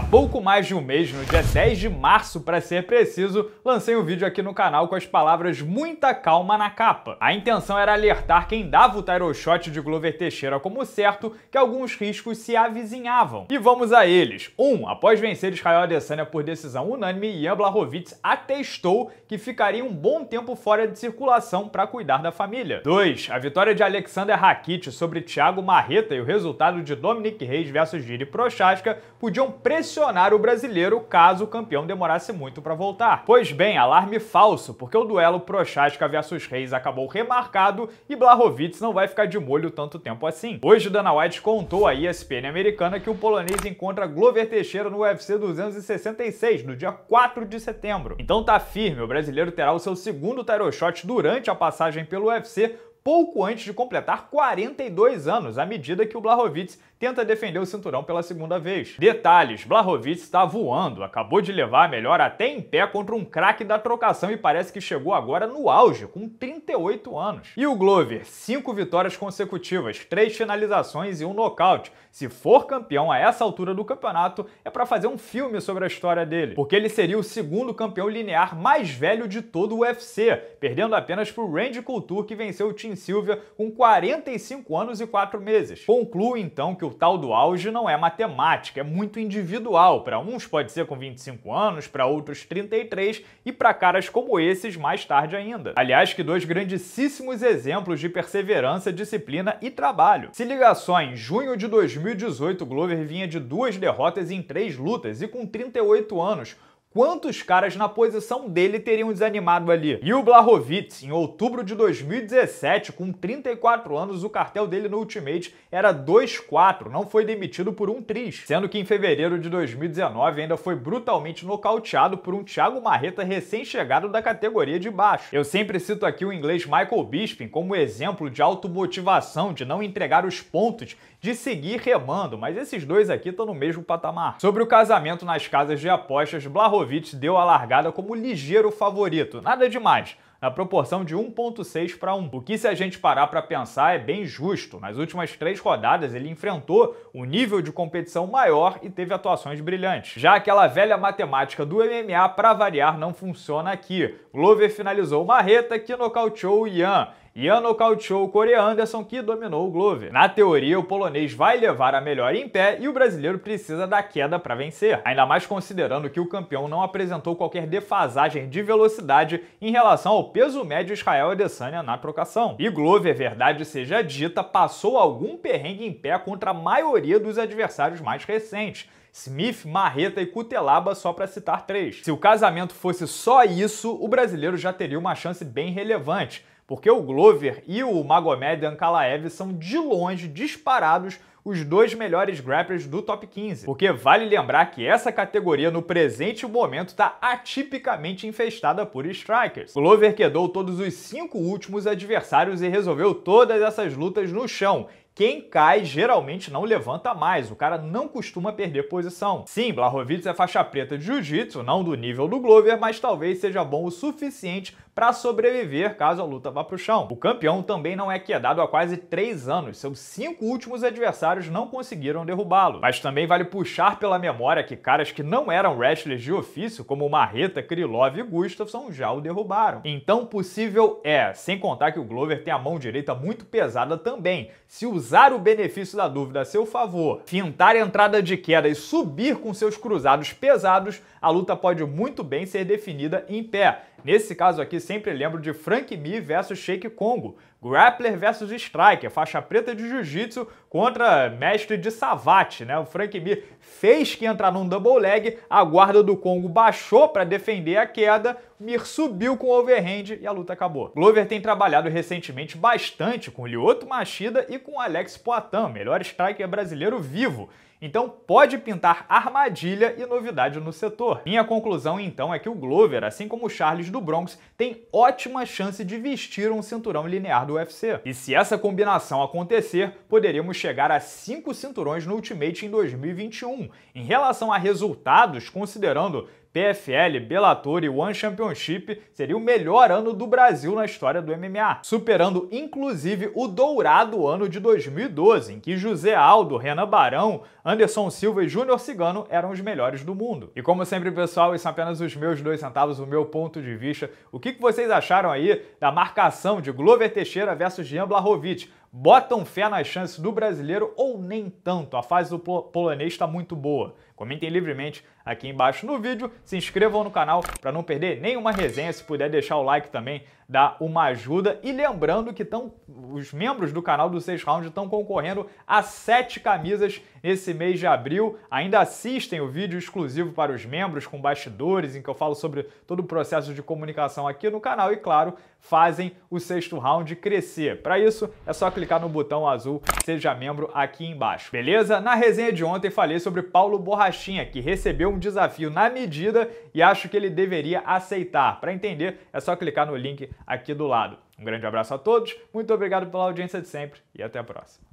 Há pouco mais de um mês, no dia 10 de março para ser preciso, lancei um vídeo aqui no canal com as palavras muita calma na capa. A intenção era alertar quem dava o title shot de Glover Teixeira como certo que alguns riscos se avizinhavam. E vamos a eles. 1. Um, após vencer Israel Adesanya por decisão unânime, Ian Blachowicz atestou que ficaria um bom tempo fora de circulação para cuidar da família. 2. A vitória de Alexander Rakit sobre Thiago Marreta e o resultado de Dominic Reis versus Jiri Prochaska podiam pressionar pressionar o brasileiro caso o campeão demorasse muito para voltar. Pois bem, alarme falso, porque o duelo Prochaska versus Reis acabou remarcado e Blahovic não vai ficar de molho tanto tempo assim. Hoje Dana White contou à ESPN americana que o polonês encontra Glover Teixeira no UFC 266 no dia 4 de setembro. Então tá firme, o brasileiro terá o seu segundo title shot durante a passagem pelo UFC pouco antes de completar 42 anos, à medida que o Blahovic tenta defender o cinturão pela segunda vez. Detalhes, Blahovic está voando, acabou de levar a melhor até em pé contra um craque da trocação e parece que chegou agora no auge, com 38 anos. E o Glover, cinco vitórias consecutivas, três finalizações e um nocaute. Se for campeão a essa altura do campeonato, é para fazer um filme sobre a história dele, porque ele seria o segundo campeão linear mais velho de todo o UFC, perdendo apenas para Randy Couture, que venceu o Tim Sylvia com 45 anos e 4 meses. Concluo então que o o tal do auge não é matemática, é muito individual. Para uns pode ser com 25 anos, para outros 33 e para caras como esses mais tarde ainda. Aliás, que dois grandíssimos exemplos de perseverança, disciplina e trabalho. Se liga só, em junho de 2018, Glover vinha de duas derrotas em três lutas e com 38 anos, Quantos caras na posição dele teriam desanimado ali? E o Blahovitz, em outubro de 2017, com 34 anos, o cartel dele no Ultimate era 2-4, não foi demitido por um tris, sendo que em fevereiro de 2019 ainda foi brutalmente nocauteado por um Thiago Marreta recém-chegado da categoria de baixo. Eu sempre cito aqui o inglês Michael Bisping como exemplo de automotivação, de não entregar os pontos, de seguir remando, mas esses dois aqui estão no mesmo patamar. Sobre o casamento nas casas de apostas, Blahovitz Vlahovic deu a largada como ligeiro favorito, nada demais, na proporção de 1,6 para 1, o que, se a gente parar para pensar, é bem justo. Nas últimas três rodadas, ele enfrentou um nível de competição maior e teve atuações brilhantes. Já aquela velha matemática do MMA, para variar, não funciona aqui. Glover finalizou Marreta, que nocauteou Ian e ano nocauteou o coreano Anderson, que dominou o Glover. Na teoria, o polonês vai levar a melhor em pé e o brasileiro precisa da queda para vencer, ainda mais considerando que o campeão não apresentou qualquer defasagem de velocidade em relação ao peso médio Israel Adesanya na trocação. E Glover, verdade seja dita, passou algum perrengue em pé contra a maioria dos adversários mais recentes, Smith, Marreta e Cutelaba, só para citar três. Se o casamento fosse só isso, o brasileiro já teria uma chance bem relevante, porque o Glover e o Magomed Ankalaev são de longe disparados os dois melhores grapplers do top 15. Porque vale lembrar que essa categoria no presente momento está atipicamente infestada por strikers. Glover quedou todos os cinco últimos adversários e resolveu todas essas lutas no chão, quem cai geralmente não levanta mais, o cara não costuma perder posição. Sim, Blahovic é faixa preta de jiu-jitsu, não do nível do Glover, mas talvez seja bom o suficiente para sobreviver caso a luta vá para o chão. O campeão também não é quedado há quase três anos, seus cinco últimos adversários não conseguiram derrubá-lo. Mas também vale puxar pela memória que caras que não eram wrestlers de ofício, como Marreta, Krylov e Gustafsson, já o derrubaram. Então possível é, sem contar que o Glover tem a mão direita muito pesada também. Se o usar o benefício da dúvida a seu favor, fintar a entrada de queda e subir com seus cruzados pesados, a luta pode muito bem ser definida em pé. Nesse caso aqui, sempre lembro de Frank Mi versus Sheik Kongo, Grappler versus Striker, faixa preta de Jiu-Jitsu contra mestre de Savate, né? O Frank Mi fez que entrar num double leg, a guarda do Congo baixou para defender a queda, Mir subiu com o overhand e a luta acabou. Glover tem trabalhado recentemente bastante com Lyoto Machida e com Alex Poitin, melhor striker brasileiro vivo. Então pode pintar armadilha e novidade no setor. Minha conclusão então é que o Glover, assim como o Charles do Bronx tem ótima chance de vestir um cinturão linear do UFC. E se essa combinação acontecer, poderíamos chegar a cinco cinturões no Ultimate em 2021. Em relação a resultados, considerando PFL, Bellator e One Championship seria o melhor ano do Brasil na história do MMA, superando inclusive o dourado ano de 2012, em que José Aldo, Renan Barão, Anderson Silva e Júnior Cigano eram os melhores do mundo. E como sempre, pessoal, isso são apenas os meus dois centavos, o meu ponto de vista. O que vocês acharam aí da marcação de Glover Teixeira versus Jean Blahovic? botam fé nas chances do brasileiro ou nem tanto? A fase do polonês está muito boa. Comentem livremente aqui embaixo no vídeo, se inscrevam no canal para não perder nenhuma resenha, se puder deixar o like também, dá uma ajuda. E lembrando que tão, os membros do canal do 6 Round estão concorrendo a sete camisas nesse mês de abril. Ainda assistem o vídeo exclusivo para os membros, com bastidores, em que eu falo sobre todo o processo de comunicação aqui no canal e, claro, fazem o sexto round crescer. Para isso, é só clicar clicar no botão azul Seja Membro aqui embaixo, beleza? Na resenha de ontem falei sobre Paulo Borrachinha, que recebeu um desafio na medida e acho que ele deveria aceitar. Para entender, é só clicar no link aqui do lado. Um grande abraço a todos, muito obrigado pela audiência de sempre e até a próxima.